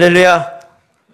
할렐루야.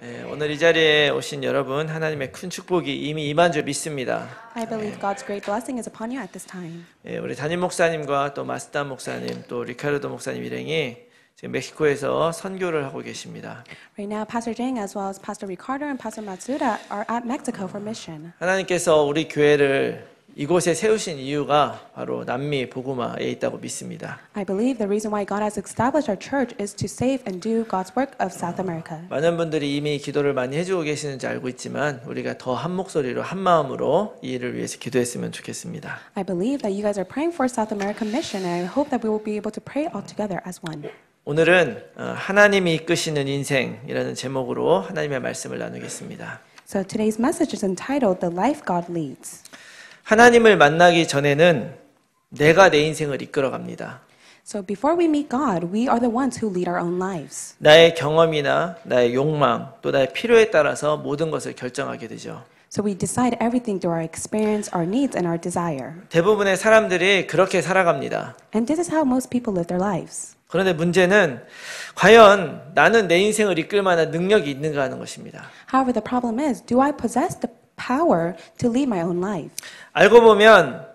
네, 오늘 이 자리에 오신 여러분 하나님의 큰 축복이 이미 임한 줄 믿습니다. I believe God's great blessing is upon you at this time. 예, 우리 담임 목사님과 또 마스타 목사님 또 리카르도 목사님 일행이 지금 멕시코에서 선교를 하고 계십니다. Right now, Pastor Jing as well as Pastor Ricardo and Pastor Matsuda are at Mexico for mission. 하나님께서 우리 교회를 이곳에 세우신 이유가 바로 남미 복음화에 있다고 믿습니다. I believe the reason why God has established our church is to save and do God's work of South America. 많은 분들이 이미 기도를 많이 해주고 계시는지 알고 있지만 우리가 더 한 목소리로 한 마음으로 이 일을 위해서 기도했으면 좋겠습니다. I believe that you guys are praying for South American mission and I hope that we will be able to pray all together as one. 오늘은 하나님이 이끄시는 인생이라는 제목으로 하나님의 말씀을 나누겠습니다. So today's message is entitled The Life God Leads. 하나님을 만나기 전에는 내가 내 인생을 이끌어 갑니다. So before we meet God, we are the ones who lead our own lives. 나의 경험이나 나의 욕망 또 나의 필요에 따라서 모든 것을 결정하게 되죠. So we decide everything through our experience, our needs, and our desire. 대부분의 사람들이 그렇게 살아갑니다. And this is how most people live their lives. 그런데 문제는 과연 나는 내 인생을 이끌 만한 능력이 있는가 하는 것입니다. However, the problem is, do I possess the power to lead my own life. 알고 보면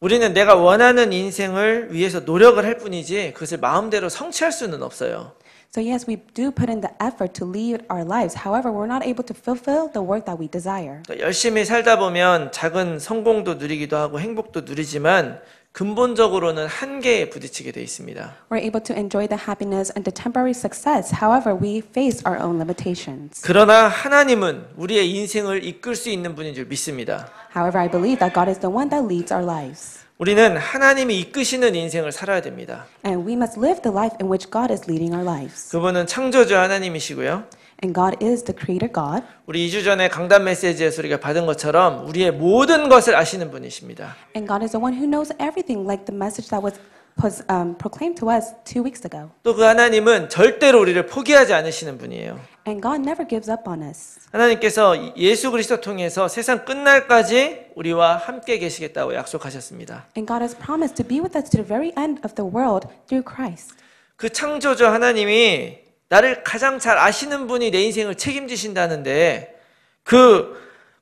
우리는 내가 원하는 인생을 위해서 노력을 할 뿐이지 그것을 마음대로 성취할 수는 없어요. So yes, we do put in the effort to lead our lives. However, we're not able to fulfill the work that we desire. 열심히 살다 보면 작은 성공도 누리기도 하고 행복도 누리지만 근본적으로는 한계에 부딪히게 돼 있습니다. We're able to enjoy the happiness and the temporary success. However, we face our own limitations. 그러나 하나님은 우리의 인생을 이끌 수 있는 분인 줄 믿습니다. However, I believe that God is the one that leads our lives. 우리는 하나님이 이끄시는 인생을 살아야 됩니다. And we must live the life in which God is leading our lives. 그분은 창조주 하나님이시고요. And God is the creator God. 우리 2주 전에 강단 메시지에서 우리가 받은 것처럼 우리의 모든 것을 아시는 분이십니다. And God is the one who knows everything like the message that was was um, proclaimed to us two weeks ago. 또 그 하나님은 절대로 우리를 포기하지 않으시는 분이에요. And God never gives up on us. 하나님께서 예수 그리스도 통해서 세상 끝날까지 우리와 함께 계시겠다고 약속하셨습니다. And God has promised to be with us to the very end of the world through Christ. 그 창조주 하나님이 나를 가장 잘 아시는 분이 내 인생을 책임지신다는데 그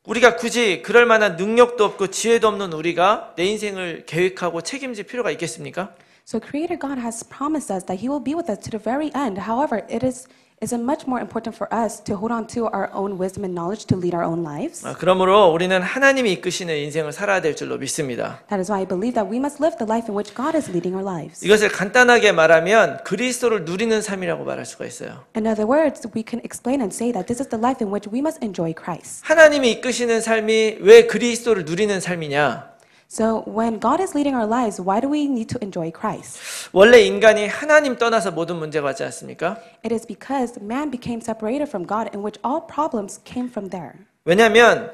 우리가 굳이 그럴 만한 능력도 없고 지혜도 없는 우리가 내 인생을 계획하고 책임질 필요가 있겠습니까? So creator God has promised us that he will be with us to the very end. However, it is is it much more important for us to hold on to our own wisdom and knowledge to lead our own lives? 그러므로 우리는 하나님이 이끄시는 인생을 살아야 될 줄로 믿습니다. That is why I believe that we must live the life in which God is leading our lives. 이것을 간단하게 말하면 그리스도를 누리는 삶이라고 말할 수가 있어요. In other words, we can explain and say that this is the life in which we must enjoy Christ. 하나님이 이끄시는 삶이 왜 그리스도를 누리는 삶이냐? So when God is leading our lives, why do we need to enjoy Christ? 원래 인간이 하나님 떠나서 모든 문제가 왔지 않습니까? It is because man became separated from God in which all problems came from there. 왜냐면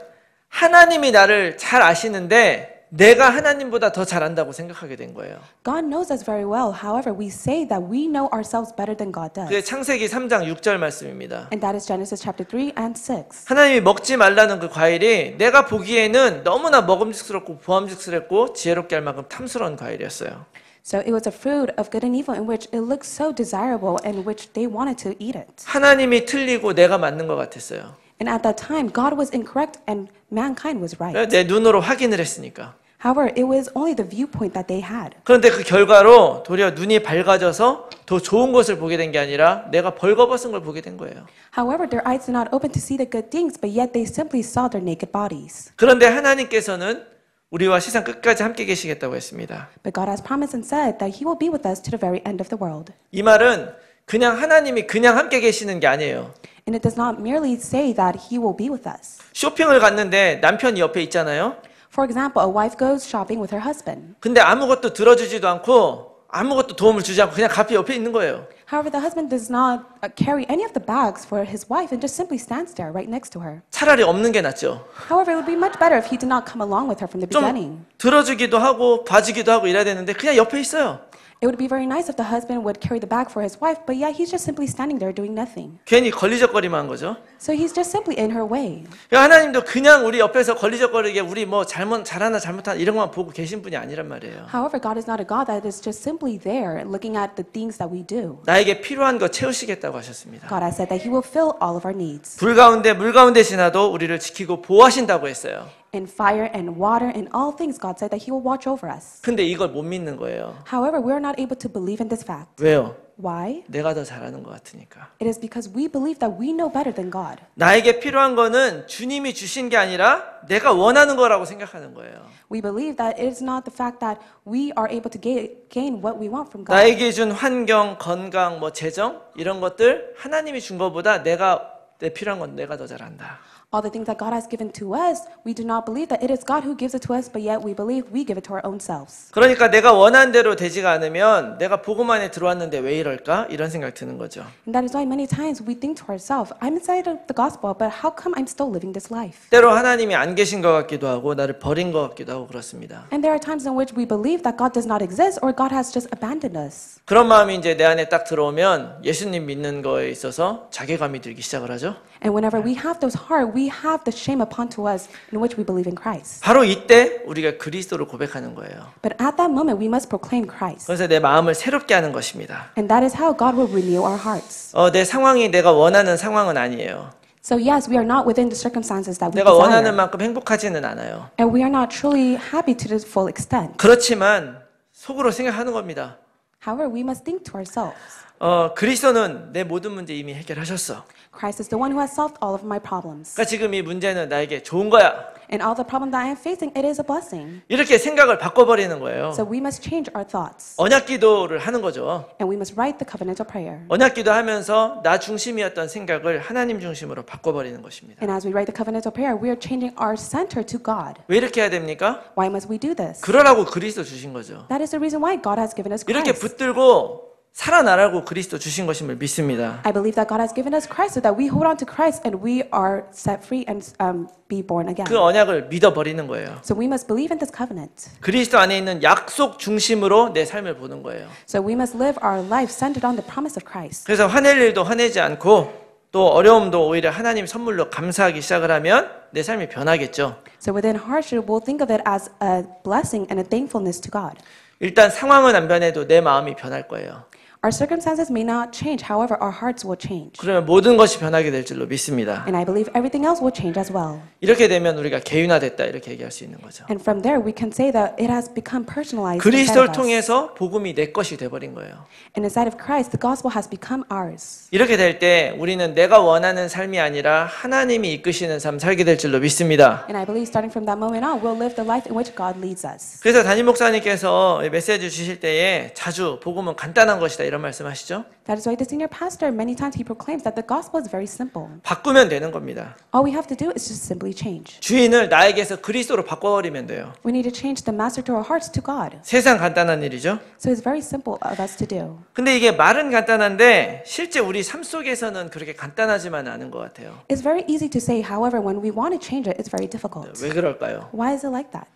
하나님이 나를 잘 아시는데 내가 하나님보다 더 잘한다고 생각하게 된 거예요. God knows us very well. However, we say that we know ourselves better than God does. 그게 창세기 3장 6절 말씀입니다. And that is Genesis chapter 3 and 6. 하나님이 먹지 말라는 그 과일이 내가 보기에는 너무나 먹음직스럽고 보암직스럽고 지혜롭게 할 만큼 탐스러운 과일이었어요. So it was a fruit of good and evil in which it looked so desirable and which they wanted to eat it. 하나님이 틀리고 내가 맞는 것 같았어요. And at that time, God was incorrect and mankind was right. 내 눈으로 확인을 했으니까. However, it was only the viewpoint that they had. 그런데 그 결과로 도리어 눈이 밝아져서 더 좋은 것을 보게 된 게 아니라 내가 벌거벗은 걸 보게 된 거예요. However, their eyes did not open to see the good things, but yet they simply saw their naked bodies. 그런데 하나님께서는 우리와 세상 끝까지 함께 계시겠다고 했습니다. But God has promised and said that He will be with us to the very end of the world. 이 말은 그냥 하나님이 그냥 함께 계시는 게 아니에요. And it does not merely say that He will be with us. 쇼핑을 갔는데 남편이 옆에 있잖아요. For example, a wife goes shopping with her husband. 근데 아무것도 들어주지도 않고 아무것도 도움을 주지 않고 그냥 갑자기 옆에 있는 거예요. However, the husband does not carry any of the bags for his wife and just simply stands there right next to her. 차라리 없는 게 낫죠. However, it would be much better if he did not come along with her from the beginning. 좀 들어주기도 하고 봐주기도 하고 이래야 되는데 그냥 옆에 있어요. It would be very nice if the husband would carry the bag for his wife, but yeah, he's just simply standing there doing nothing. 괜히 걸리적거리만 한 거죠. So he's just simply in her way. 하나님도 그냥 우리 옆에서 걸리적거리게 우리 뭐 잘못 잘하나 잘못한 이런 것만 보고 계신 분이 아니란 말이에요. However, God is not a God that is just simply there looking at the things that we do. 나에게 필요한 거 채우시겠다고 하셨습니다. God has said that He will fill all of our needs. 불 가운데 물 가운데 지나도 우리를 지키고 보호하신다고 했어요. and fire and water and all things God said that he will watch over us. 근데 이걸 못 믿는 거예요. However, we are not able to believe in this fact. 왜요? Why? 내가 더 잘하는 것 같으니까. It is because we believe that we know better than God. 나에게 필요한 거는 주님이 주신 게 아니라 내가 원하는 거라고 생각하는 거예요. We believe that it is not the fact that we are able to gain what we want from God. 나에게 준 환경, 건강, 뭐 재정 이런 것들 하나님이 준 것보다 내가 내 필요한 건 내가 더 잘한다. all the things that God has given to us, we do not believe that it is God who gives it to us, but yet we believe we give it to our own selves. 그러니까 내가 원한 대로 되지가 않으면 내가 복음 안에 들어왔는데 왜 이럴까? 이런 생각 드는 거죠. And that is why many times we think to ourselves, I'm inside of the gospel, but how come I'm still living this life? 때로 하나님이 안 계신 것 같기도 하고 나를 버린 것 같기도 하고 그렇습니다. And there are times in which we believe that God does not exist or God has just abandoned us. 그런 마음이 이제 내 안에 딱 들어오면 예수님 믿는 거에 있어서 자괴감이 들기 시작을 하죠. And whenever we have those hard, we have the shame upon to us in which we believe in Christ. 바로 이때 우리가 그리스도를 고백하는 거예요. But at that moment, we must proclaim Christ. 그래서 내 마음을 새롭게 하는 것입니다. And that is how God will renew our hearts. 어, 내 상황이 내가 원하는 상황은 아니에요. So yes, we are not within the circumstances that we 내가 원하는 만큼 행복하지는 않아요. And we are not truly happy to the full extent. 그렇지만 속으로 생각하는 겁니다. However, we must think to ourselves. 어, 그리스도는 내 모든 문제 이미 해결하셨어. Christ is the one who has solved all of my problems. 그러니까 지금 이 문제는 나에게 좋은 거야. And all the problem that I am facing, it is a blessing. 이렇게 생각을 바꿔버리는 거예요. So we must change our thoughts. 언약기도를 하는 거죠. And we must write the covenantal prayer. 언약기도하면서 나 중심이었던 생각을 하나님 중심으로 바꿔버리는 것입니다. And as we write the covenantal prayer, we are changing our center to God. 왜 이렇게 해야 됩니까? Why must we do this? 그러라고 그리스도 주신 거죠. That is the reason why God has given us Christ. 이렇게 붙들고 살아나라고 그리스도 주신 것임을 믿습니다. I believe that God has given us Christ so that we hold on to Christ and we are set free and um, be born again. 그 언약을 믿어 버리는 거예요. So we must believe in this covenant. 그리스도 안에 있는 약속 중심으로 내 삶을 보는 거예요. So we must live our life centered on the promise of Christ. 그래서 화낼 일도 화내지 않고 또 어려움도 오히려 하나님 선물로 감사하기 시작을 하면 내 삶이 변하겠죠. So within hardship we'll think of it as a blessing and a thankfulness to God. 일단 상황은 안 변해도 내 마음이 변할 거예요. Our circumstances may not change. However, our hearts will change. 그러면 모든 것이 변하게 될 줄로 믿습니다. And I believe everything else will change as well. 이렇게 되면 우리가 개인화됐다 이렇게 얘기할 수 있는 거죠. And from there we can say that it has become personalized. 그리스도를 통해서 복음이 내 것이 돼 버린 거예요. And inside of Christ the gospel has become ours. 이렇게 될 때 우리는 내가 원하는 삶이 아니라 하나님이 이끄시는 삶 살게 될 줄로 믿습니다. And I believe starting from that moment on we'll live the life in which God leads us. 그래서 담임 목사님께서 메시지 주실 때에 자주 복음은 간단한 것이다 이런 말씀하시죠. That is why the senior pastor many times he proclaims that the gospel is very simple. 바꾸면 되는 겁니다. All we have to do is just simply change. 주인을 나에게서 그리스도로 바꿔버리면 돼요. We need to change the master to our hearts to God. 세상 간단한 일이죠. So it's very simple of us to do. 근데 이게 말은 간단한데 실제 우리 삶 속에서는 그렇게 간단하지만 않은 것 같아요. It's very easy to say, however, when we want to change it, it's very difficult. 왜 그럴까요? Why is it like that?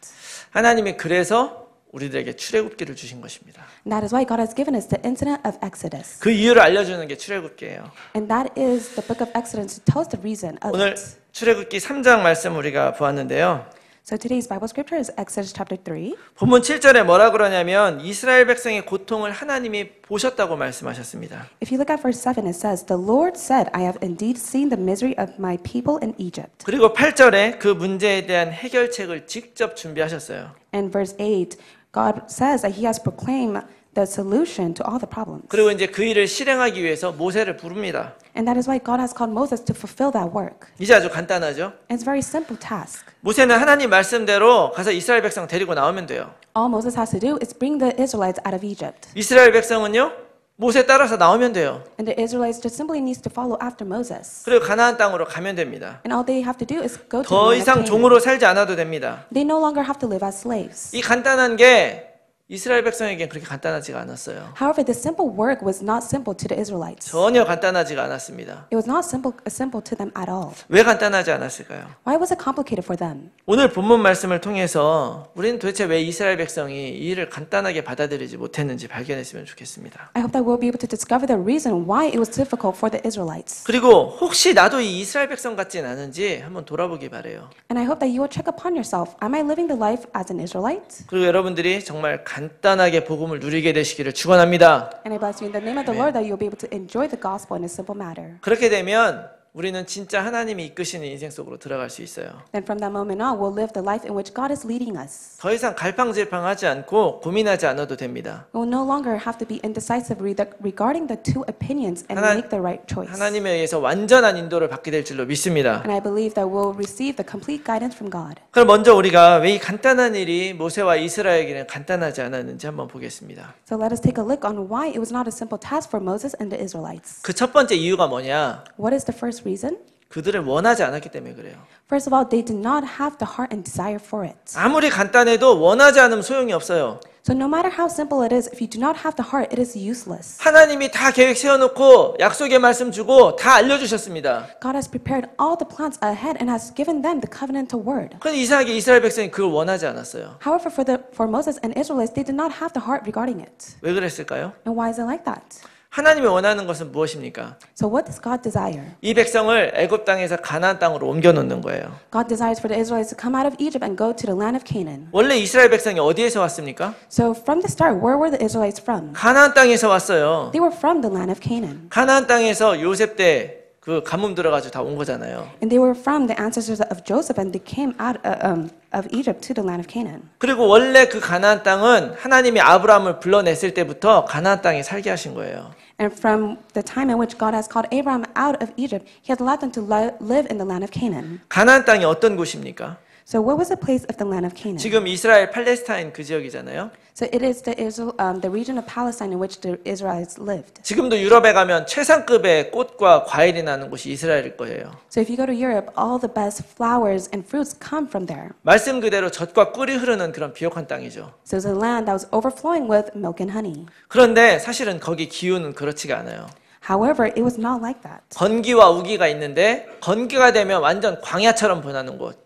하나님이 그래서 우리들에게 출애굽기를 주신 것입니다. And that is why God has given us the incident of Exodus. 그 이유를 알려주는 게 출애굽기예요. And that is the book of Exodus to tell us the reason of 오늘 it. 출애굽기 3장 말씀 우리가 보았는데요. So today's Bible scripture is Exodus chapter 3. 본문 7절에 뭐라 그러냐면 이스라엘 백성의 고통을 하나님이 보셨다고 말씀하셨습니다. If you look at verse 7 it says the Lord said I have indeed seen the misery of my people in Egypt. 그리고 8절에 그 문제에 대한 해결책을 직접 준비하셨어요. And verse 8 God says that He has proclaimed the solution to all the problems. 그리고 이제 그 일을 실행하기 위해서 모세를 부릅니다. And that is why God has called Moses to fulfill that work. 이제 아주 간단하죠. It's a very simple task. 모세는 하나님 말씀대로 가서 이스라엘 백성 데리고 나오면 돼요. All Moses has to do is bring the Israelites out of Egypt. 이스라엘 백성은요? 모세 따라서 나오면 돼요. And the Israelites just simply needs to follow after Moses. 그리고 가나안 땅으로 가면 됩니다. And all they have to do is go to 더 이상 종으로 살지 않아도 됩니다. They no longer have to live as slaves. 이 간단한 게 이스라엘 백성에겐 그렇게 간단하지가 않았어요. However, the simple work was not simple to the Israelites. 전혀 간단하지가 않았습니다. It was not simple, simple to them at all. 왜 간단하지 않았을까요? Why was it complicated for them? 오늘 본문 말씀을 통해서 우리는 도대체 왜 이스라엘 백성이 이 일을 간단하게 받아들이지 못했는지 발견했으면 좋겠습니다. I hope that we'll be able to discover the reason why it was difficult for the Israelites. 그리고 혹시 나도 이 이스라엘 백성 같진 않은지 한번 돌아보기 바래요. And I hope that you will check upon yourself. Am I living the life as an Israelite? 그리고 여러분들이 정말 간 간단하게 복음을 누리게 되시기를 축원합니다. And I bless you in the name of the Lord that you'll be able to enjoy the gospel in a simple matter. 그렇게 되면 우리는 진짜 하나님이 이끄시는 인생 속으로 들어갈 수 있어요. Then from that moment on, we'll live the life in which God is leading us. 더 이상 갈팡질팡하지 않고 고민하지 않아도 됩니다. We'll no longer have to be indecisive regarding the two opinions and 하나, make the right choice. 하나님에 의해서 완전한 인도를 받게 될 줄로 믿습니다. And I believe that we'll receive the complete guidance from God. 그럼 먼저 우리가 왜이 간단한 일이 모세와 이스라엘에게는 간단하지 않았는지 한번 보겠습니다. So let us take a look on why it was not a simple task for Moses and the Israelites. 그첫 번째 이유가 뭐냐? What is the first first reason? 그들을 원하지 않았기 때문에 그래요. First of all, they did not have the heart and desire for it. 아무리 간단해도 원하지 않으면 소용이 없어요. So no matter how simple it is, if you do not have the heart, it is useless. 하나님이 다 계획 세워놓고 약속의 말씀 주고 다 알려주셨습니다. God has prepared all the plans ahead and has given them the covenantal word. 근데 이상하게 이스라엘 백성이 그걸 원하지 않았어요. However, for the for Moses and Israelites, they did not have the heart regarding it. 왜 그랬을까요? And why is it like that? 하나님이 원하는 것은 무엇입니까? So what does God desire? 이 백성을 애굽 땅에서 가나안 땅으로 옮겨 놓는 거예요. God desires for the Israelites to come out of Egypt and go to the land of Canaan. 원래 이스라엘 백성이 어디에서 왔습니까? So from the start, where were the Israelites from? 가나안 땅에서 왔어요. They were from the land of Canaan. 가나안 땅에서 요셉 때그 가뭄 들어가지고 다온 거잖아요. And they were from the ancestors of Joseph, and they came out uh, um, of Egypt to the land of Canaan. 그리고 원래 그 가나안 땅은 하나님이 아브라함을 불러냈을 때부터 가나안 땅에 살게 하신 거예요. And from the time in which God has called Abraham out of Egypt, He has allowed them to live in the land of Canaan. 가나안 땅이 어떤 곳입니까? So what was the place of the land of Canaan? 지금 이스라엘 팔레스타인 그 지역이잖아요. So it is the Israel, um, the region of Palestine in which the Israelites lived. 지금도 유럽에 가면 최상급의 꽃과 과일이 나는 곳이 이스라엘일 거예요. So if you go to Europe, all the best flowers and fruits come from there. 말씀 그대로 젖과 꿀이 흐르는 그런 비옥한 땅이죠. So it's a land that was overflowing with milk and honey. 그런데 사실은 거기 기후는 그렇지가 않아요. However, it was not like that. 건기와 우기가 있는데 건기가 되면 완전 광야처럼 변하는 곳.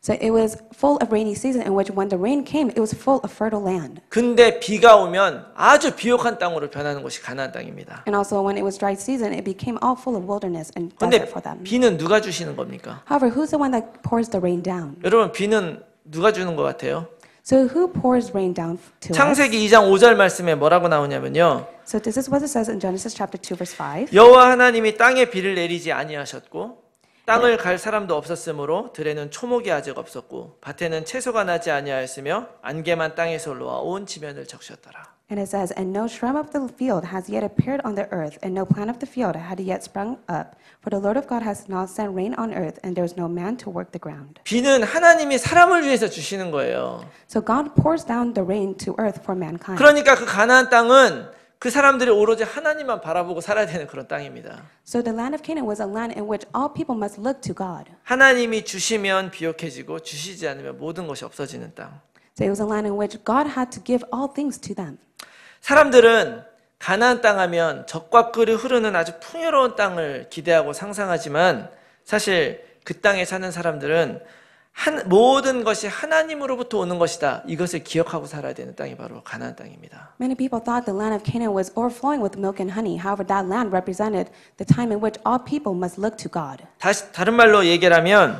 So it was full of rainy season in which when the rain came, it was full of fertile land. 근데 비가 오면 아주 비옥한 땅으로 변하는 것이 가나안 땅입니다. And also when it was dry season, it became all full of wilderness and desert for them. 비는 누가 주시는 겁니까? However, who's the one that pours the rain down? 여러분 비는 누가 주는 것 같아요? So who pours rain down to 창세기 2장 5절 말씀에 뭐라고 나오냐면요. So this is what it says in Genesis chapter 2 verse 5. 여호와 하나님이 땅에 비를 내리지 아니하셨고 땅을 갈 사람도 없었으므로 들에는 초목이 아직 없었고 밭에는 채소가 나지 아니하였으며 안개만 땅에서 올라와 온 지면을 적셨더라. And it says, And no shrub of the field has yet appeared on the earth, and no plant of the field had yet sprung up. For the Lord of God has not sent rain on earth, and there is no man to work the ground. 비는 하나님이 사람을 위해서 주시는 거예요. So God pours down the rain to earth for mankind. 그러니까 그 가나안 땅은 그 사람들이 오로지 하나님만 바라보고 살아야 되는 그런 땅입니다. So the land of Canaan was a land in which all people must look to God. 하나님이 주시면 비옥해지고 주시지 않으면 모든 것이 없어지는 땅. So it was a land in which God had to give all things to them. 사람들은 가나안 땅 하면 적과 끓이 흐르는 아주 풍요로운 땅을 기대하고 상상하지만 사실 그 땅에 사는 사람들은 한, 모든 것이 하나님으로부터 오는 것이다. 이것을 기억하고 살아야 되는 땅이 바로 가나안 땅입니다. Many people thought the land of Canaan was overflowing with milk and honey. However, that land represented the time in which all people must look to God. 다시 다른 말로 얘기하면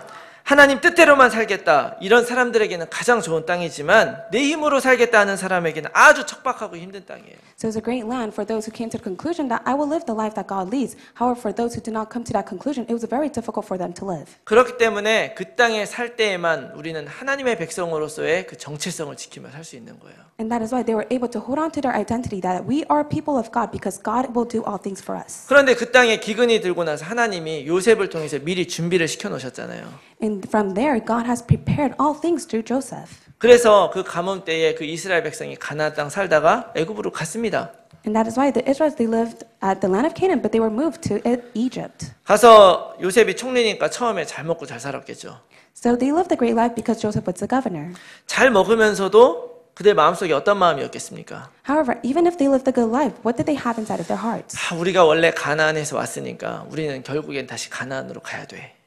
하나님 뜻대로만 살겠다 이런 사람들에게는 가장 좋은 땅이지만 내 힘으로 살겠다 하는 사람에게는 아주 척박하고 힘든 땅이에요. So it's a great land for those who came to the conclusion that I will live the life that God leads. However, for those who did not come to that conclusion, it was very difficult for them to live. 그렇기 때문에 그 땅에 살 때에만 우리는 하나님의 백성으로서의 그 정체성을 지키며 살 수 있는 거예요. And that is why they were able to hold on to their identity that we are people of God because God will do all things for us. 그런데 그 땅에 기근이 들고 나서 하나님이 요셉을 통해서 미리 준비를 시켜 놓으셨잖아요. And And from there, God has prepared all things through Joseph. 그래서 그 가뭄 때에 그 이스라엘 백성이 가나안 땅 살다가 애굽으로 갔습니다. And that is why the Israelites they lived at the land of Canaan, but they were moved to Egypt. 가서 요셉이 총리니까 처음에 잘 먹고 잘 살았겠죠. So they lived a great life because Joseph was the governor. 잘 먹으면서도 그들 마음속에 어떤 마음이었겠습니까? However, even if they lived a good life, what did they have inside of their hearts? 아, 우리가 원래 가나안에서 왔으니까 우리는 결국엔 다시 가나안으로 가야 돼.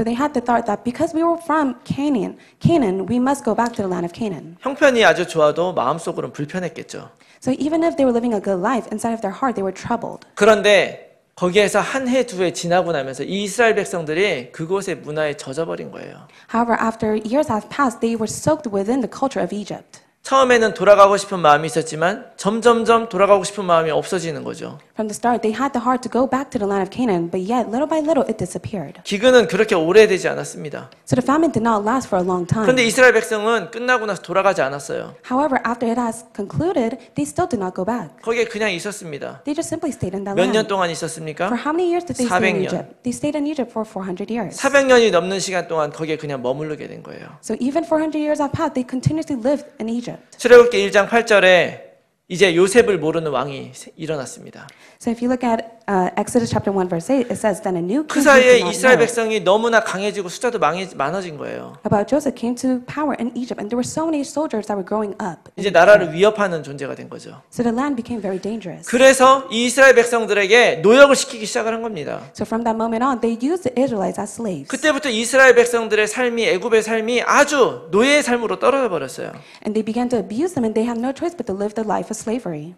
So they had the thought that because we were from Canaan, Canaan, we must go back to the land of Canaan. 형편이 아주 좋아도 마음속으로는 불편했겠죠. So even if they were living a good life, inside of their heart they were troubled. 그런데 거기에서 한 해 두 해 지나고 나면서 이스라엘 백성들이 그곳의 문화에 젖어버린 거예요. However, after years have passed, they were soaked within the culture of Egypt. 처음에는 돌아가고 싶은 마음이 있었지만 점점점 돌아가고 싶은 마음이 없어지는 거죠. From the start, they had the heart to go back to the land of Canaan, but yet little by little it disappeared. 기근은 그렇게 오래되지 않았습니다. So the famine did not last for a long time. 그런데 이스라엘 백성은 끝나고 나서 돌아가지 않았어요. However, after it has concluded, they still did not go back. 거기에 그냥 있었습니다. They just simply stayed in that land. 몇년 동안 있었습니까? For how many years did they stay in Egypt? They stayed in Egypt for 400 years. 400년이 넘는 시간 동안 거기에 그냥 머무르게 된 거예요. So even 400 years have passed, they continuously lived in Egypt. Egypt. 출애굽기 1장 8절에 이제 요셉을 모르는 왕이 일어났습니다. So if you look at uh, Exodus chapter 1 verse 8, it says then a new 그 king 사이에 came from on 이스라엘 earth. 백성이 너무나 강해지고 숫자도 많이 많아진 거예요. About Joseph came to power in Egypt, and there were so many soldiers that were growing up. 이제 나라를 위협하는 존재가 된 거죠. So the land became very dangerous. 그래서 이 이스라엘 백성들에게 노역을 시키기 시작을 한 겁니다. So from that moment on, they used the Israelites as slaves. 그때부터 이스라엘 백성들의 삶이 애굽의 삶이 아주 노예의 삶으로 떨어져 버렸어요. And they began to abuse them, and they had no choice but to live the life of slavery.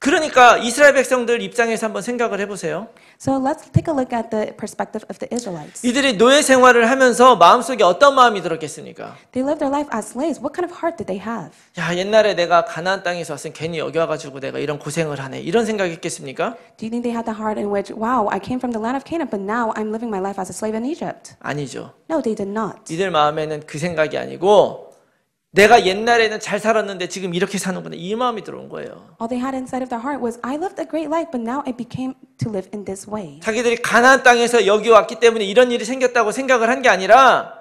그러니까 이스라엘 백성들 입장에서 한번 생각을 해보세요. So let's take a look at the perspective of the Israelites. 이들이 노예 생활을 하면서 마음속에 어떤 마음이 들었겠습니까? They lived their life as slaves. What kind of heart did they have? 야 옛날에 내가 가나안 땅에서 왔으니 괜히 여기 와가지고 내가 이런 고생을 하네 이런 생각했겠습니까? Do you think they had the heart in which, wow, I came from the land of Canaan, but now I'm living my life as a slave in Egypt? 아니죠. No, they did not. 이들 마음에는 그 생각이 아니고 내가 옛날에는 잘 살았는데 지금 이렇게 사는구나 이 마음이 들어온 거예요. All they had inside of their heart was I lived a great life but now I became to live in this way. 자기들이 가나안 땅에서 여기 왔기 때문에 이런 일이 생겼다고 생각을 한 게 아니라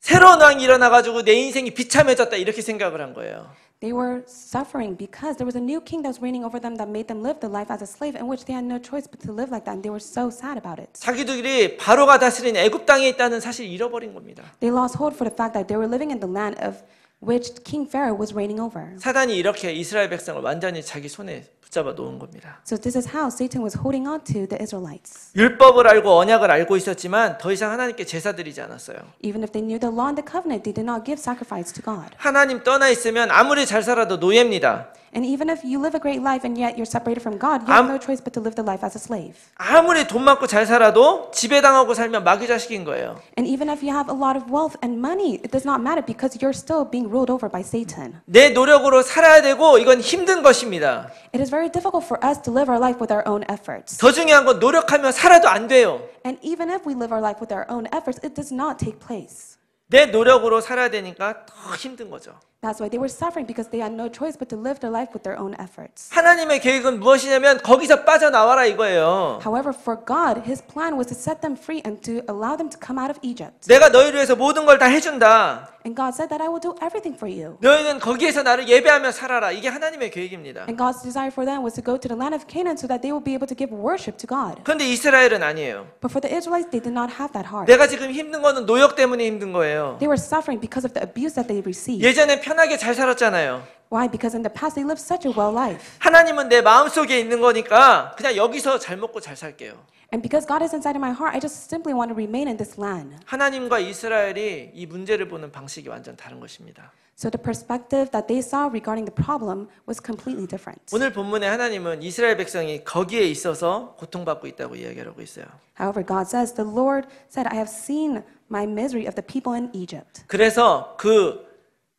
새로운 왕이 일어나 가지고 내 인생이 비참해졌다 이렇게 생각을 한 거예요. They were suffering because there was a new king that was reigning over them that made them live the life as a slave in which they had no choice but to live like that and they were so sad about it. 자기들이 바로가 다스린 애굽 땅에 있다는 사실 잃어버린 겁니다. They lost hold for the fact that they were living in the land of which King Pharaoh was reigning over. 사단이 이렇게 이스라엘 백성을 완전히 자기 손에 붙잡아 놓은 겁니다. So this is how Satan was holding on to the Israelites. 율법을 알고 언약을 알고 있었지만 더 이상 하나님께 제사 드리지 않았어요. Even if they knew the law and the covenant, they did not give sacrifice to God. 하나님 떠나 있으면 아무리 잘 살아도 노예입니다. And even if you live a great life and yet you're separated from God, you have no choice but to live the life as a slave. 아무리 돈 많고 잘 살아도 지배당하고 살면 마귀 자식인 거예요. And even if you have a lot of wealth and money, it does not matter because you're still being ruled over by Satan. 내 노력으로 살아야 되고 이건 힘든 것입니다. It is very difficult for us to live our life with our own efforts. 더 중요한 건 노력하면 살아도 안 돼요. And even if we live our life with our own efforts, it does not take place. 내 노력으로 살아야 되니까 더 힘든 거죠. That's why they were suffering because they had no choice but to live their life with their own efforts. 하나님의 계획은 무엇이냐면 거기서 빠져나와라 이거예요. However, for God, His plan was to set them free and to allow them to come out of Egypt. 내가 너희를 위해서 모든 걸 다 해준다. And God said that I will do everything for you. 너희는 거기에서 나를 예배하며 살아라. 이게 하나님의 계획입니다. And God's desire for them was to go to the land of Canaan so that they will be able to give worship to God. 그런데 이스라엘은 아니에요. But for the Israelites, they did not have that heart. 내가 지금 힘든 거는 노역 때문에 힘든 거예요. They were suffering because of the abuse that they received. 예전에 편하게 잘 살았잖아요. Why? Because in the past they lived such a well life. 하나님은 내 마음속에 있는 거니까 그냥 여기서 잘 먹고 잘 살게요. And because God is inside of my heart, I just simply want to remain in this land. 하나님과 이스라엘이 이 문제를 보는 방식이 완전 다른 것입니다. So the perspective that they saw regarding the problem was completely different. 오늘 본문에 하나님은 이스라엘 백성이 거기에 있어서 고통받고 있다고 이야기하고 있어요. However, God says, the Lord said, I have seen my misery of the people in Egypt. 그래서 그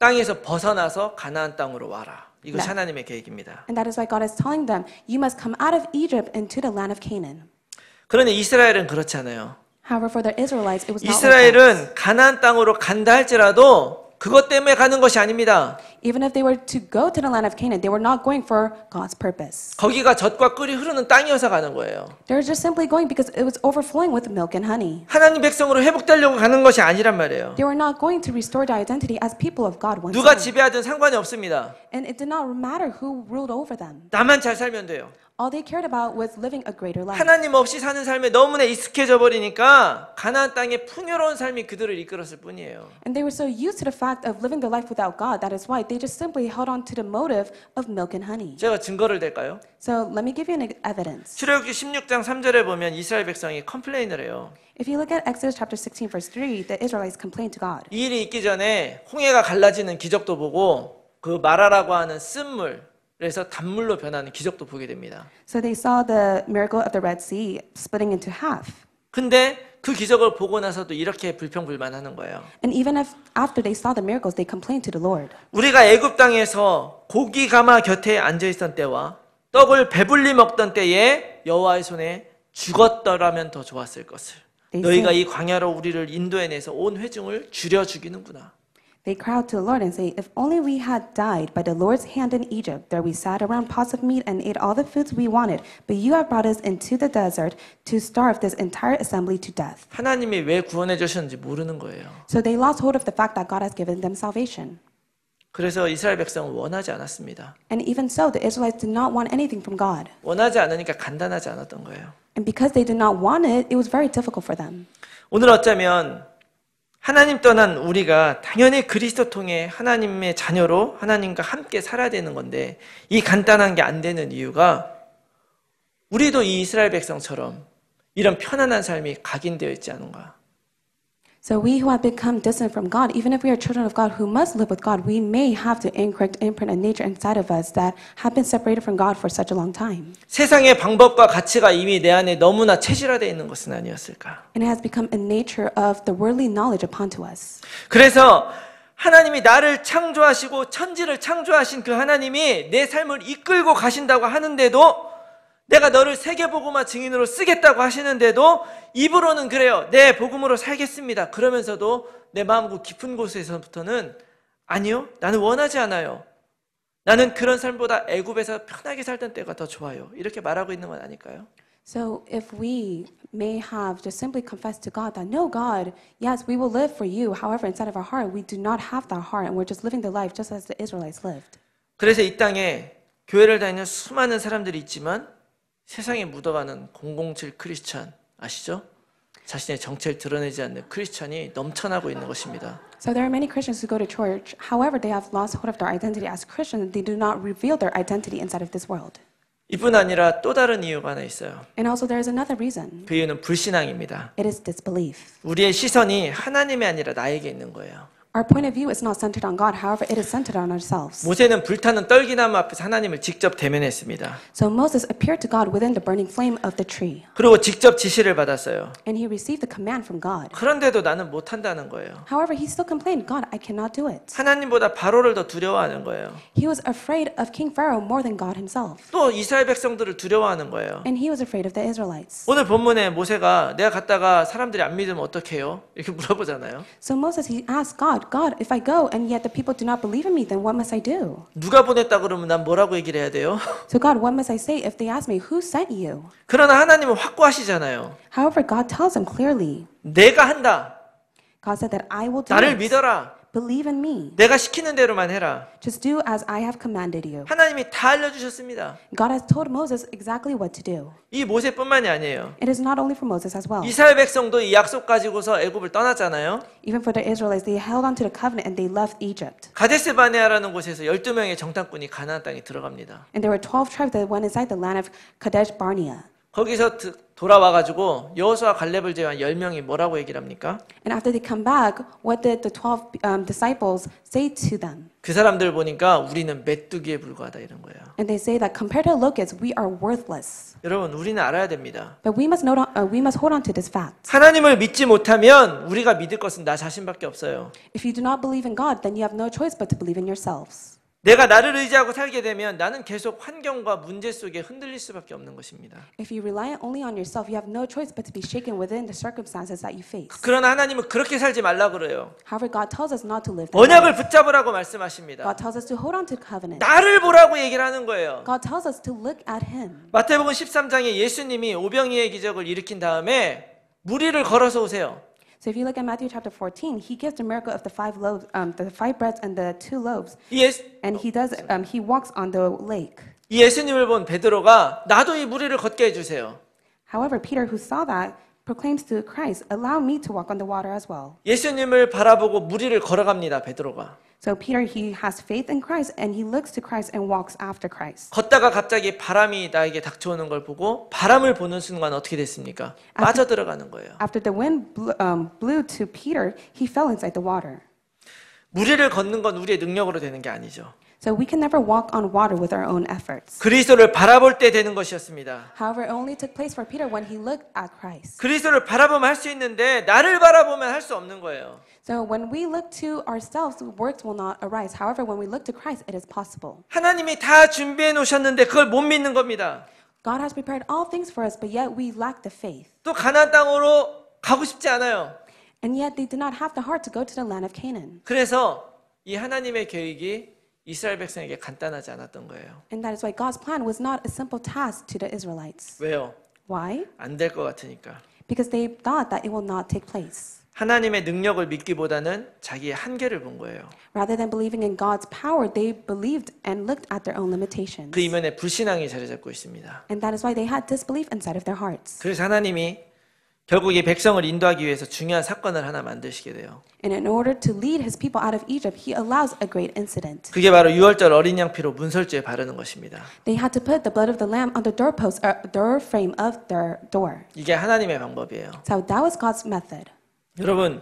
땅에서 벗어나서 가나안 땅으로 와라. 이것이 하나님의 계획입니다. And that is why God is telling them, you must come out of Egypt into the land of Canaan. 그런데 이스라엘은 그렇잖아요. However, for the Israelites, it was not 이스라엘은 가나안 땅으로 간다 할지라도 그것 때문에 가는 것이 아닙니다. Even if they were to go to the land of Canaan, they were not going for God's purpose. 거기가 젖과 꿀이 흐르는 땅이어서 가는 거예요. They were just simply going because it was overflowing with milk and honey. 하나님 백성으로 회복되려고 가는 것이 아니란 말이에요. They were not going to restore their identity as people of God once. 누가 지배하든 상관이 없습니다. And it did not matter who ruled over them. 나만 잘 살면 돼요. All they cared about was living a greater life. 하나님 없이 사는 삶에 너무나 익숙해져 버리니까 가나안 땅의 풍요로운 삶이 그들을 이끌었을 뿐이에요. And they were so used to the fact of living their life without God that is why they just simply held on to the motive of milk and honey. 제가 증거를 댈까요? So let me give you an evidence. 출애굽기 16장 3절에 보면 이스라엘 백성이 컴플레인을 해요. If you look at Exodus chapter 16 verse 3, the Israelites complained to God. 이 일이 있기 전에 홍해가 갈라지는 기적도 보고 그 마라라고 하는 쓴물 그래서 단물로 변하는 기적도 보게 됩니다. So they saw the miracle of the Red Sea splitting into half. 근데 그 기적을 보고 나서도 이렇게 불평불만하는 거예요. And even if after they saw the miracles, they complained to the Lord. 우리가 애굽 땅에서 고기 가마 곁에 앉아 있던 때와 떡을 배불리 먹던 때에 여호와의 손에 죽었더라면 더 좋았을 것을. 너희가 이 광야로 우리를 인도해내서 온 회중을 줄여 죽이는구나. They cried to the Lord and say, If only we had died by the Lord's hand in Egypt, there we sat around pots of meat and ate all the foods we wanted. But you have brought us into the desert to starve this entire assembly to death. 하나님이 왜 구원해 주셨는지 모르는 거예요. So they lost hold of the fact that God has given them salvation. 그래서 이스라엘 백성은 원하지 않았습니다. And even so, the Israelites did not want anything from God. 원하지 않으니까 간단하지 않았던 거예요. And because they did not want it, it was very difficult for them. 오늘 어쩌면 하나님 떠난 우리가 당연히 그리스도 통해 하나님의 자녀로 하나님과 함께 살아야 되는 건데 이 간단한 게 안 되는 이유가 우리도 이 이스라엘 백성처럼 이런 편안한 삶이 각인되어 있지 않은가? So we who have become distant from God, even if we are children of God who must live with God, we may have the incorrect imprint and nature inside of us that have been separated from God for such a long time. 세상의 방법과 가치가 이미 내 안에 너무나 체질화되어 있는 것은 아니었을까? And it has become a nature of the worldly knowledge upon to us. 그래서 하나님이 나를 창조하시고 천지를 창조하신 그 하나님이 내 삶을 이끌고 가신다고 하는데도 내가 너를 세계 복음화 증인으로 쓰겠다고 하시는데도 입으로는 그래요. 네, 복음으로 살겠습니다. 그러면서도 내 마음고 깊은 곳에서부터는 아니요. 나는 원하지 않아요. 나는 그런 삶보다 애굽에서 편하게 살던 때가 더 좋아요. 이렇게 말하고 있는 건 아닐까요? So if we may have just simply confessed to God that no God, yes, we will live for you. However, inside of our heart, we do not have that heart and we're just living the life just as the Israelites lived. 그래서 이 땅에 교회를 다니는 수많은 사람들이 있지만 세상에 묻어가는 007 크리스찬 아시죠? 자신의 정체를 드러내지 않는 크리스찬이 넘쳐나고 있는 것입니다. So there are many Christians who go to church. However, they have lost hold of their identity as Christians. They do not reveal their identity inside of this world. 이뿐 아니라 또 다른 이유가 하나 있어요. And also there is another reason. 그 이유는 불신앙입니다. It is disbelief. 우리의 시선이 하나님이 아니라 나에게 있는 거예요. Our point of view is not centered on God. However, it is centered on ourselves. 모세는 불타는 떨기나무 앞에서 하나님을 직접 대면했습니다. So Moses appeared to God within the burning flame of the tree. 그리고 직접 지시를 받았어요. And he received the command from God. 그런데도 나는 못 한다는 거예요. However, he still complained, God, I cannot do it. 하나님보다 바로를 더 두려워하는 거예요. He was afraid of King Pharaoh more than God himself. 또 이스라엘 백성들을 두려워하는 거예요. And he was afraid of the Israelites. 오늘 본문에 모세가 내가 갔다가 사람들이 안 믿으면 어떡해요? 이렇게 물어보잖아요. So Moses he asked God not. God, if I go and yet the people do not believe in me, then what must I do? 누가 보냈다 그러면 난 뭐라고 얘기를 해야 돼요? So God, what must I say if they ask me who sent you? 그러나 하나님은 확고하시잖아요. However, God tells them clearly. 내가 한다. God said that I will do. 나를 믿어라. Believe in me. 내가 시키는 대로만 해라. Just do as I have commanded you. 하나님이 다 알려주셨습니다. God has told Moses exactly what to do. 이 모세뿐만이 아니에요. It is not only for Moses as well. 이스라엘 백성도 이 약속 가지고서 애굽을 떠났잖아요. Even for the Israelites, they held on to the covenant and they left Egypt. 가데스 바네아라는 곳에서 12명의 정탐꾼이 가나안 땅에 들어갑니다. And there were 12 tribes that went inside the land of Kadesh Barnea. 거기서 돌아와 가지고 여호수아 갈렙을 제외한 10명이 뭐라고 얘기를 합니까? And after they come back, what did the 12 um, disciples say to them? 그 사람들 보니까 우리는 메뚜기에 불과하다 이런 거예요. And they say that compared to locusts, we are worthless. 여러분, 우리는 알아야 됩니다. But we must, note, uh, we must hold on to this fact. 하나님을 믿지 못하면 우리가 믿을 것은 나 자신밖에 없어요. If you do not believe in God, then you have no choice but to believe in yourselves. 내가 나를 의지하고 살게 되면 나는 계속 환경과 문제 속에 흔들릴 수밖에 없는 것입니다. If you rely only on yourself, you have no choice but to be shaken within the circumstances that you face. 그러나 하나님은 그렇게 살지 말라 그래요. However, God tells us not to live. 언약을 붙잡으라고 말씀하십니다. God tells us to hold on to covenant. 나를 보라고 얘기를 하는 거예요. God tells us to look at Him. 마태복음 13장에 예수님이 오병이의 기적을 일으킨 다음에 무리를 걸어서 오세요. So if you look at Matthew chapter 14, he gives the miracle of the five loaves, um, the five breads and the two loaves. Yes. And he does, um, he walks on the lake. 예수님을 본 베드로가 나도 이 걷게 해주세요. However, Peter, who saw that, proclaims to Christ, "Allow me to walk on the water as well." 예수님을 바라보고 무리를 걸어갑니다 베드로가. So Peter he has faith in Christ and he looks to Christ and walks after Christ. 걷다가 갑자기 바람이 나에게 닥쳐오는 걸 보고 바람을 보는 순간 어떻게 됐습니까? 빠져 들어가는 거예요. After the wind blew, um, blew to Peter, he fell inside the water. 무리를 걷는 건 우리의 능력으로 되는 게 아니죠. So we can never walk on water with our own efforts. 그리스도를 바라볼 때 되는 것이었습니다. However, it only took place for Peter when he looked at Christ. 그리스도를 바라보면 할 있는데 나를 바라보면 할 없는 거예요. So when we look to ourselves, works will not arise. However, when we look to Christ, it is possible. 하나님이 다 준비해 놓으셨는데 그걸 못 믿는 겁니다. God has prepared all things for us, but yet we lack the faith. 또 가나안 땅으로 가고 싶지 않아요. And yet they did not have the heart to go to the land of Canaan. 그래서 이 하나님의 계획이 이스라엘 백성에게 간단하지 않았던 거예요. And that is why God's plan was not a simple task to the Israelites. 왜요? Why? 안될것 같으니까. Because they thought that it will not take place. 하나님의 능력을 믿기보다는 자기의 한계를 본 거예요. Rather than believing in God's power, they believed and looked at their own limitations. 그 이면에 불신앙이 자리 잡고 있습니다. And that is why they had disbelief inside of their hearts. 그래서 하나님이 결국 이 백성을 인도하기 위해서 중요한 사건을 하나 만드시게 돼요. And in order to lead his people out of Egypt, he allows a great incident. 그게 바로 유월절 어린 양 피로 문설주에 바르는 것입니다. They had to put the blood of the lamb on the doorpost or door frame of their door. 이게 하나님의 방법이에요. So that was God's method. 여러분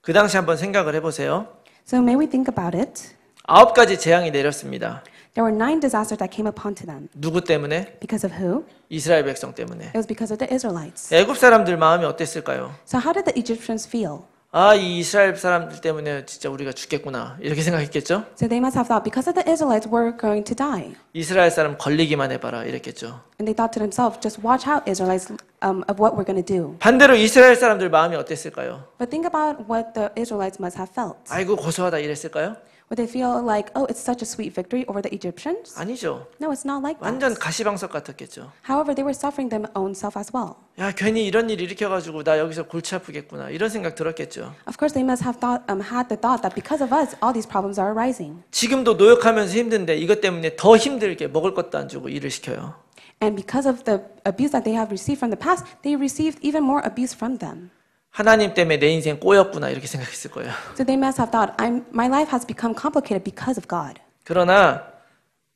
그 당시 한번 생각을 해보세요. So may we think about it. 아홉 가지 재앙이 내렸습니다. There were nine disasters that came upon to them. 누구 때문에? Because of who? 이스라엘 백성 때문에. It was because of the Israelites. 애굽 사람들 마음이 어땠을까요? So how did the Egyptians feel? 아, 이 이스라엘 사람들 때문에 진짜 우리가 죽겠구나. 이렇게 생각했겠죠? So they must have thought because of the Israelites we're going to die. 이스라엘 사람 걸리기만 해 봐라. 이랬겠죠. And they thought to themselves just watch out Israelites um, of what we're going to do. 반대로 이스라엘 사람들 마음이 어땠을까요? But think about what the Israelites must have felt. 아이고 고소하다 이랬을까요? Would they feel like, oh, it's such a sweet victory over the Egyptians? 아니죠. No, it's not like that. 완전 가시방석 같았겠죠. However, they were suffering their own self as well. 야, 괜히 이런 일 일으켜가지고 나 여기서 골치 아프겠구나 이런 생각 들었겠죠. Of course, they must have thought, um, had the thought that because of us, all these problems are arising. 지금도 노역하면서 힘든데 이것 때문에 더 힘들게 먹을 것도 안 주고 일을 시켜요. And because of the abuse that they have received from the past, they received even more abuse from them. 하나님 때문에 내 인생 꼬였구나 이렇게 생각했을 거예요. So they must have thought, I'm, my life has become complicated because of God. 그러나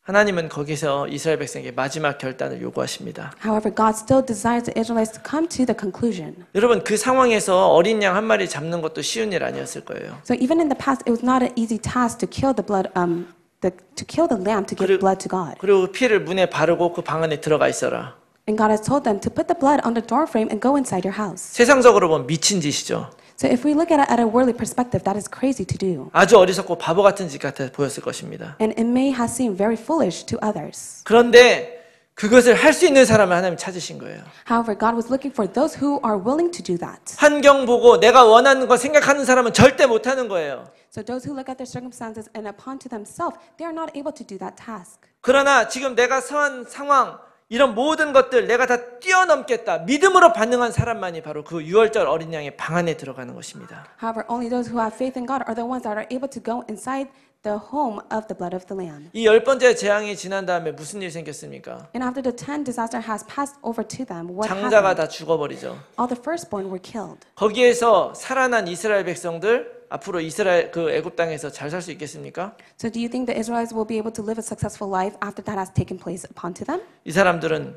하나님은 거기서 이스라엘 백성에게 마지막 결단을 요구하십니다. However, God still desires the Israelites to come to the conclusion. 여러분 그 상황에서 어린 양 한 마리 잡는 것도 쉬운 일 아니었을 거예요. So even in the past, it was not an easy task to kill the blood. Um, The, to kill the lamb to give 그리고, blood to God. 그리고 피를 문에 바르고 그 방 안에 들어가 있어라. And God has told them to put the blood on the doorframe and go inside your house. 세상적으로 보면 미친 짓이죠. So if we look at it at a worldly perspective, that is crazy to do. 아주 어리석고 바보 같은 짓 같아 보였을 것입니다. And it may have seemed very foolish to others. 그런데 그것을 할수 있는 사람을 하나님 찾으신 거예요. However, God was looking for those who are willing to do that. 환경 보고 내가 원하는 거 생각하는 사람은 절대 못 하는 거예요. So those who look at their circumstances and upon to themselves, they are not able to do that task. 그러나 지금 내가 서한 상황 이런 모든 것들 내가 다 뛰어넘겠다. 믿음으로 반응한 사람만이 바로 그 유월절 어린 양의 방 안에 들어가는 것입니다. However, only those who have faith in God are the ones that are able to go inside the home of the blood of the lamb. 이열 번째 재앙이 지난 다음에 무슨 일이 생겼습니까? And after the ten disaster has passed over to them, what 장자가 happened? 다 죽어버리죠. All the firstborn were killed. 거기에서 살아난 이스라엘 백성들 앞으로 이스라엘 그 애굽 땅에서 잘 살 수 있겠습니까? So do you think the Israelites will be able to live a successful life after that has taken place upon to them? 이 사람들은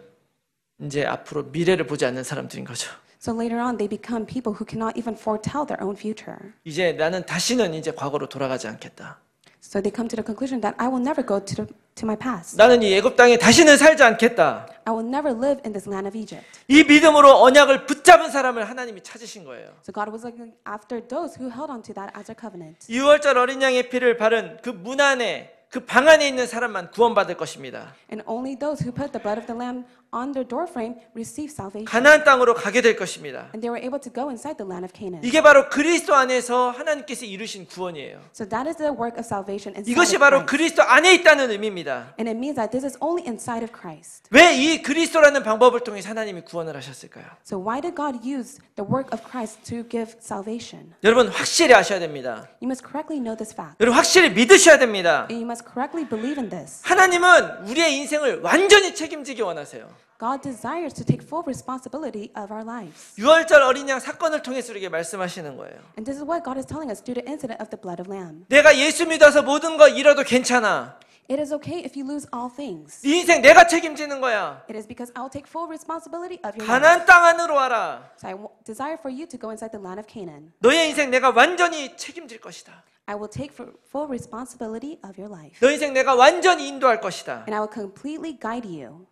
이제 앞으로 미래를 보지 않는 사람들인 거죠. So later on they become people who cannot even foretell their own future. 이제 나는 다시는 이제 과거로 돌아가지 않겠다. So they come to the conclusion that I will never go to, the, to my past. 나는 이 애굽 땅에 다시는 살지 않겠다. I will never live in this land of Egypt. 이 믿음으로 언약을 붙잡은 사람을 하나님이 찾으신 거예요. So God was looking after those who held on to that as a covenant. 6월절 어린 양의 피를 바른 그 문 안에 그 방 안에 있는 사람만 구원받을 것입니다. And only those who put the blood of the lamb on their doorframe received salvation. 가나안 땅으로 가게 될 것입니다. And they were able to go inside the land of Canaan. 이게 바로 그리스도 안에서 하나님께서 이루신 구원이에요. So that is the work of salvation inside. 이것이 바로 그리스도 안에 있다는 의미입니다. And it means that this is only inside of Christ. 왜이 그리스도라는 방법을 통해 하나님이 구원을 하셨을까요? So why did God use the work of Christ to give salvation? 여러분 확실히 아셔야 됩니다. You must correctly know this fact. 여러분 확실히 믿으셔야 됩니다. You must correctly believe in this. 하나님은 우리의 인생을 완전히 책임지기 원하세요. God desires to take full responsibility of our lives. 어린 양 사건을 통해서 말씀하시는 거예요. And this is what God is telling us through the incident of the blood of lamb. 내가 예수 믿어서 모든 거 잃어도 괜찮아. It is okay if you lose all things. 네 인생 내가 책임지는 거야. It is because I'll take full responsibility of your 가나안 땅 안으로 와라. So I desire for you to go inside the land of Canaan. 너의 인생 내가 완전히 책임질 것이다. I will take full responsibility of your life. 너 인생 내가 완전히 인도할 것이다. And I will completely guide you.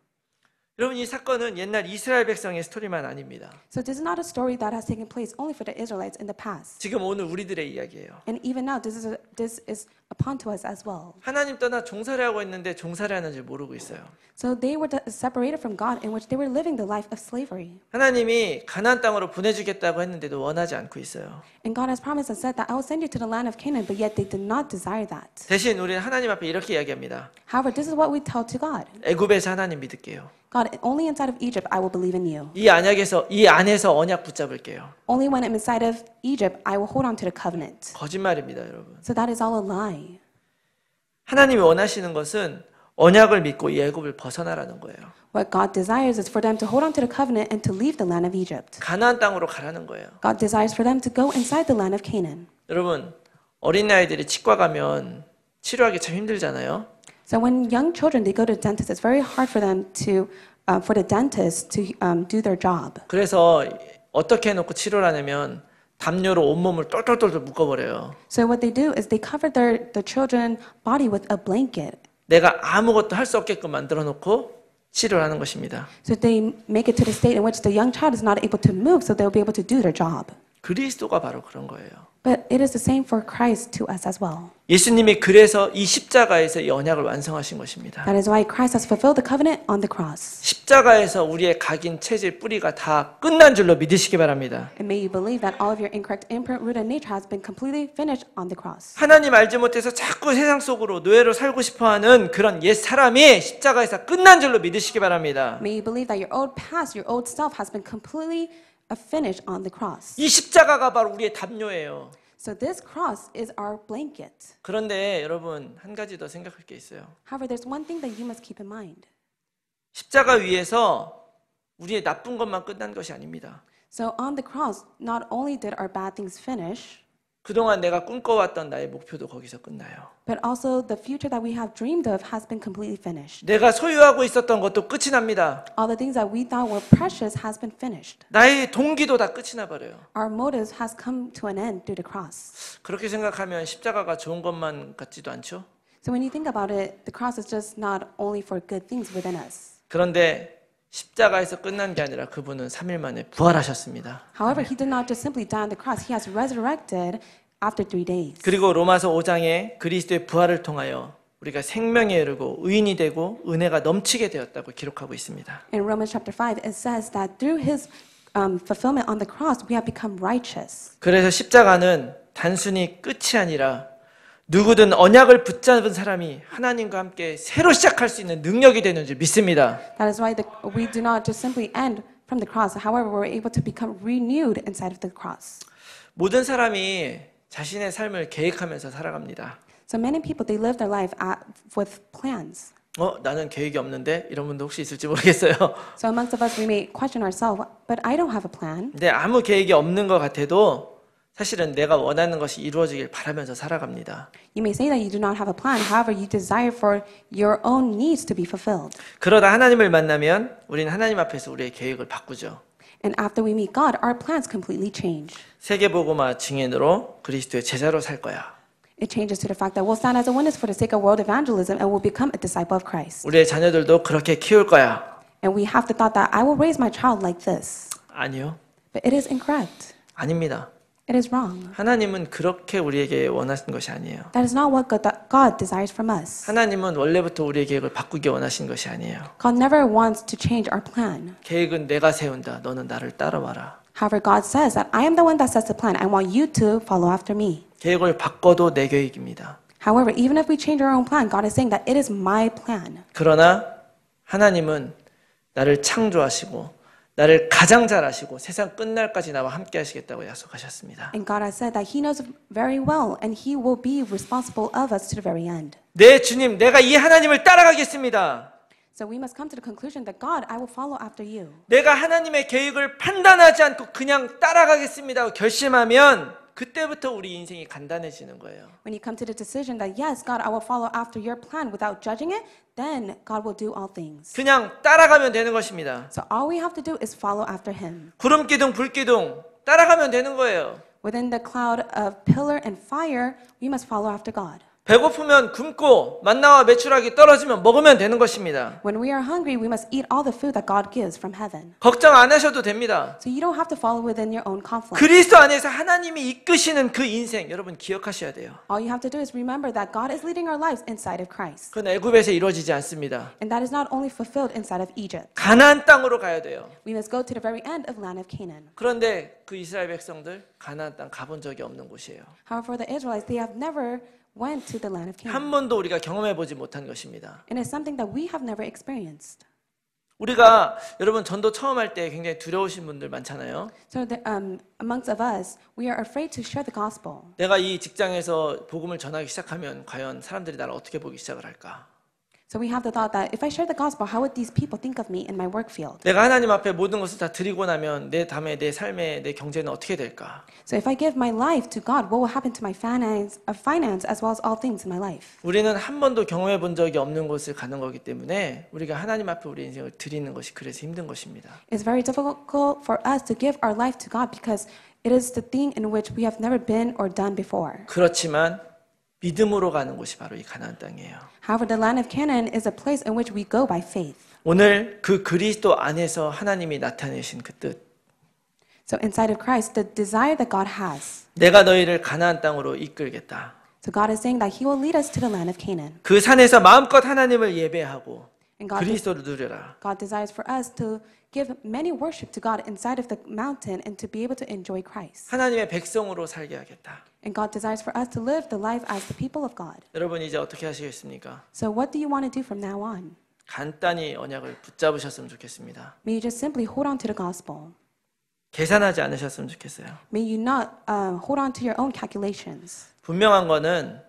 여러분 이 사건은 옛날 이스라엘 백성의 스토리만 아닙니다. So this is not a story that has taken place only for the Israelites in the past. 지금 오늘 우리들의 이야기예요. And even now this is a, this is upon to us as well. 하나님 떠나 종살이 하고 있는데 종살이 하는 모르고 있어요. So they were separated from God in which they were living the life of slavery. 하나님이 가나안 땅으로 보내주겠다고 했는데도 원하지 않고 있어요. And God has promised and said that I will send you to the land of Canaan but yet they did not desire that. 대신 우리는 하나님 앞에 이렇게 이야기합니다. However, this is what we tell to God. 애굽에서 하나님 믿을게요. God, only inside of Egypt I will believe in you. 이 안에서 이 안에서 언약 붙잡을게요. Only when I'm inside of Egypt I will hold on to the covenant. 거짓말입니다, 여러분. So that is all a lie. 하나님이 원하시는 것은 언약을 믿고 애굽을 벗어나라는 거예요. What God desires is for them to hold on to the covenant and to leave the land of Egypt. 가나안 땅으로 가라는 거예요. God desires for them to go inside the land of Canaan. 여러분 어린 아이들이 치과 가면 치료하기 참 힘들잖아요. So when young children they go to dentists, it's very hard for them to uh, for the dentist to um, do their job. 그래서 어떻게 해놓고 치료를 하냐면 담요로 온몸을 똘똘똘 묶어버려요. So what they do is they cover their the children body with a blanket. 내가 아무것도 할 수 없게끔 만들어 놓고 치료를 하는 것입니다. So they make it to the state in which the young child is not able to move, so they'll be able to do their job. 그리스도가 바로 그런 거예요. But it is the same for Christ to us as well. 예수님이 그래서 이 십자가에서 연약을 완성하신 것입니다. That is why Christ has fulfilled the covenant on the cross. 십자가에서 우리의 각인 체질 뿌리가 다 끝난 줄로 믿으시기 바랍니다. And may you believe that all of your incorrect imprint, root, and nature has been completely finished on the cross. 하나님 알지 못해서 자꾸 세상 속으로 노예로 살고 싶어하는 그런 옛 사람이 십자가에서 끝난 줄로 믿으시기 바랍니다. May you believe that your old past, your old self has been completely a finish on the cross. 이 십자가가 바로 우리의 담요예요. So this cross is our blanket. 그런데 여러분 한 가지 더 생각할 게 있어요. However, there's one thing that you must keep in mind. 십자가 위에서 우리의 나쁜 것만 끝난 것이 아닙니다. So on the cross, not only did our bad things finish, 그동안 내가 꿈꿔왔던 나의 목표도 거기서 끝나요. But also the future that we have dreamed of has been completely finished. 내가 소유하고 있었던 것도 끝이 납니다. All the things that we thought were precious has been finished. 나의 동기도 다 끝이 나버려요. Our motives has come to an end through the cross. 그렇게 생각하면 십자가가 좋은 것만 같지도 않죠? So when you think about it, the cross is just not only for good things within us. 그런데 십자가에서 끝난 게 아니라 그분은 3일 만에 부활하셨습니다. However, he did not just simply die on the cross. He has resurrected after three days. 그리고 로마서 5장에 그리스도의 부활을 통하여 우리가 생명에 이르고 의인이 되고 은혜가 넘치게 되었다고 기록하고 있습니다. In Romans chapter 5 it says that through his um, fulfillment on the cross we have become righteous. 그래서 십자가는 단순히 끝이 아니라 누구든 언약을 붙잡은 사람이 하나님과 함께 새로 시작할 수 있는 능력이 되는 줄 믿습니다. That is why the, we do not just simply end from the cross. However, we're able to become renewed inside of the cross. 모든 사람이 자신의 삶을 계획하면서 살아갑니다. So many people they live their life at, with plans. 어, 나는 계획이 없는데 이런 분도 혹시 있을지 모르겠어요. So amongst of us we may question ourselves, but I don't have a plan. 근데 아무 계획이 없는 것 같아도 사실은 내가 원하는 것이 이루어지길 바라면서 살아갑니다. You may say that you do not have a plan. However, you desire for your own needs to be fulfilled. 그러다 하나님을 만나면 우리는 하나님 앞에서 우리의 계획을 바꾸죠. And after we meet God, our plans completely change. 세계복음화 증인으로 그리스도의 제자로 살 거야. It changes to the fact that we'll stand as a witness for the sake of world evangelism and we'll become a disciple of Christ. 우리의 자녀들도 그렇게 키울 거야. And we have the thought that I will raise my child like this. 아니요. But it is incorrect. 아닙니다. It is wrong. 하나님은 그렇게 우리에게 원하시는 것이 아니에요. That is not what God desires from us. 하나님은 원래부터 우리의 계획을 바꾸게 원하신 것이 아니에요. God never wants to change our plan. 계획은 내가 세운다. 너는 나를 따라와라. However, God says that I am the one that sets the plan. I want you to follow after me. 계획을 바꿔도 내 계획입니다. However, even if we change our own plan, God is saying that it is my plan. 그러나 하나님은 나를 창조하시고 나를 가장 잘 아시고 세상 끝날까지 나와 함께 하시겠다고 약속하셨습니다. And God has said that He knows very well, and He will be responsible of us to the very end. 네 주님, 내가 이 하나님을 따라가겠습니다. So we must come to the conclusion that God, I will follow after you. 내가 하나님의 계획을 판단하지 않고 그냥 따라가겠습니다 결심하면 그때부터 우리 인생이 간단해지는 거예요. When you come to the decision that yes, God, I will follow after your plan without judging it, then God will do all things. 그냥 따라가면 되는 것입니다. So all we have to do is follow after him. 구름 기둥, 불 기둥 따라가면 되는 거예요. Within the cloud of pillar and fire, we must follow after God. 배고프면 굶고 만나와 매출하기 떨어지면 먹으면 되는 것입니다. When we are hungry, we must eat all the food that God gives from heaven. 걱정 안 하셔도 됩니다. So you don't have to follow within your own conflict. 그리스도 안에서 하나님이 이끄시는 그 인생 여러분 기억하셔야 돼요. All you have to do is remember that God is leading our lives inside of Christ. 그건 애굽에서 이루어지지 않습니다. And that is not only fulfilled inside of Egypt. 가나안 땅으로 가야 돼요. We must go to the very end of land of Canaan. 그런데 그 이스라엘 백성들 가나안 땅 가본 적이 없는 곳이에요. However, the Israelites they have never went to the land of Canaan. 한 번도 우리가 경험해 보지 못한 것입니다. And it's something that we have never experienced. 우리가 여러분 전도 처음 할 때 굉장히 두려우신 분들 많잖아요. So the, um, amongst of us, we are afraid to share the gospel. 내가 이 직장에서 복음을 전하기 시작하면 과연 사람들이 나를 어떻게 보기 시작을 할까? So we have the thought that if I share the gospel, how would these people think of me in my work field? 내가 하나님 앞에 모든 것을 다 드리고 나면 내내내 경제는 어떻게 될까? So if I give my life to God, what will happen to my finance, uh, finance as well as all things in my life? 우리는 한 번도 경험해 본 적이 없는 곳을 가는 거기 때문에 우리가 하나님 앞에 우리 인생을 드리는 것이 그래서 힘든 것입니다. It's very difficult for us to give our life to God because it is the thing in which we have never been or done before. 그렇지만 믿음으로 가는 곳이 바로 이 가나안 땅이에요. However, the land of Canaan is a place in which we go by faith. 오늘 그 그리스도 안에서 하나님이 나타내신 그 뜻. So inside of Christ, the desire that God has. 내가 너희를 가나안 땅으로 이끌겠다. So God is saying that He will lead us to the land of Canaan. 그 산에서 마음껏 하나님을 예배하고 그리스도를 누려라. God desires for us to give many worship to God inside of the mountain and to be able to enjoy Christ. 하나님의 백성으로 살게 하겠다. And God desires for us to live the life as the people of God. 여러분 이제 어떻게 하시겠습니까? So what do you want to do from now on? 간단히 언약을 붙잡으셨으면 좋겠습니다. May you just simply hold on to the gospel. 계산하지 않으셨으면 좋겠어요. May you not um, hold on to your own calculations. 분명한 거는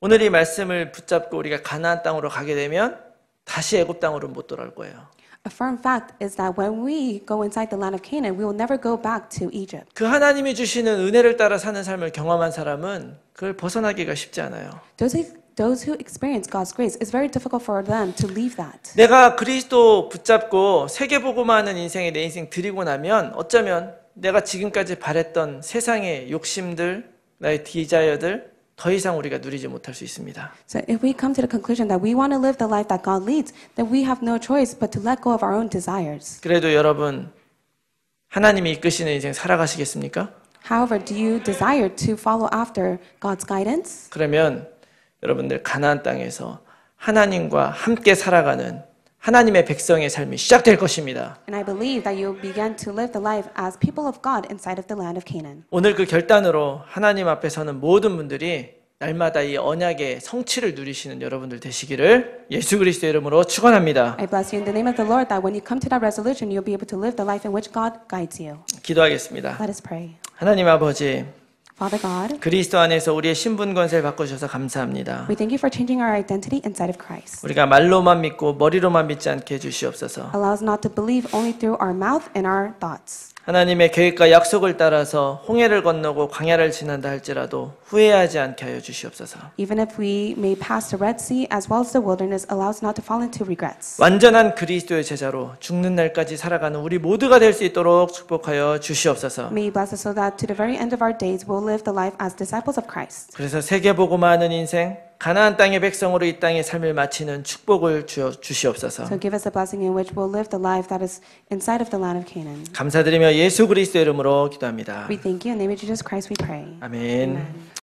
오늘 이 말씀을 붙잡고 우리가 가나안 땅으로 가게 되면 다시 애굽 땅으로 못 돌아올 거예요. A firm fact is that when we go inside the land of Canaan, we will never go back to Egypt. 그 하나님이 주시는 은혜를 따라 사는 삶을 경험한 사람은 그걸 벗어나기가 쉽지 않아요. Those who, those who experience God's grace is very difficult for them to leave that. 내가 그리스도 붙잡고 세계 보고만 하는 인생에 내 인생 드리고 나면 어쩌면 내가 지금까지 바랬던 세상의 욕심들, 나의 디자이어들 더 이상 우리가 누리지 못할 수 있습니다. So if we come to the conclusion that we want to live the life that God leads, then we have no choice but to let go of our own desires. 그래도 여러분 하나님이 이끄시는 인생 살아가시겠습니까? However, do you desire to follow after God's guidance? 그러면 여러분들 가나안 땅에서 하나님과 함께 살아가는 하나님의 백성의 삶이 시작될 것입니다. And I believe that you began to live the life as people of God inside of the land of Canaan. 오늘 그 결단으로 하나님 앞에 서는 모든 분들이 날마다 이 언약의 성취를 누리시는 여러분들 되시기를 예수 그리스도의 이름으로 축원합니다. I bless you in the name of the Lord that when you come to that resolution you'll be able to live the life in which God guides you. 기도하겠습니다. Let us pray. 하나님 아버지 Father God, 그리스도 안에서 우리의 신분 권세를 바꾸셔서 감사합니다. we thank you for changing our identity inside of Christ. 우리가 말로만 믿고 머리로만 믿지 않게 해 주시옵소서. Allow us not to believe only through our mouth and our thoughts. 하나님의 계획과 약속을 따라서 홍해를 건너고 광야를 지난다 할지라도 후회하지 않게 하여 주시옵소서. Even if we may pass the Red Sea as well as the wilderness allows not to fall into regrets. 완전한 그리스도의 제자로 죽는 날까지 살아가는 우리 모두가 될 수 있도록 축복하여 주시옵소서. May you bless us so that to the very end of our days we'll live the life as disciples of Christ. 그래서 세계 보고만 하는 인생 가나안 땅의 백성으로 이 땅의 삶을 마치는 축복을 주어 주시옵소서. So give us a blessing in which we'll live the life that is inside of the land of Canaan. 감사드리며 예수 그리스도 이름으로 기도합니다. We thank you in the name of Jesus Christ we pray. 아멘. Amen.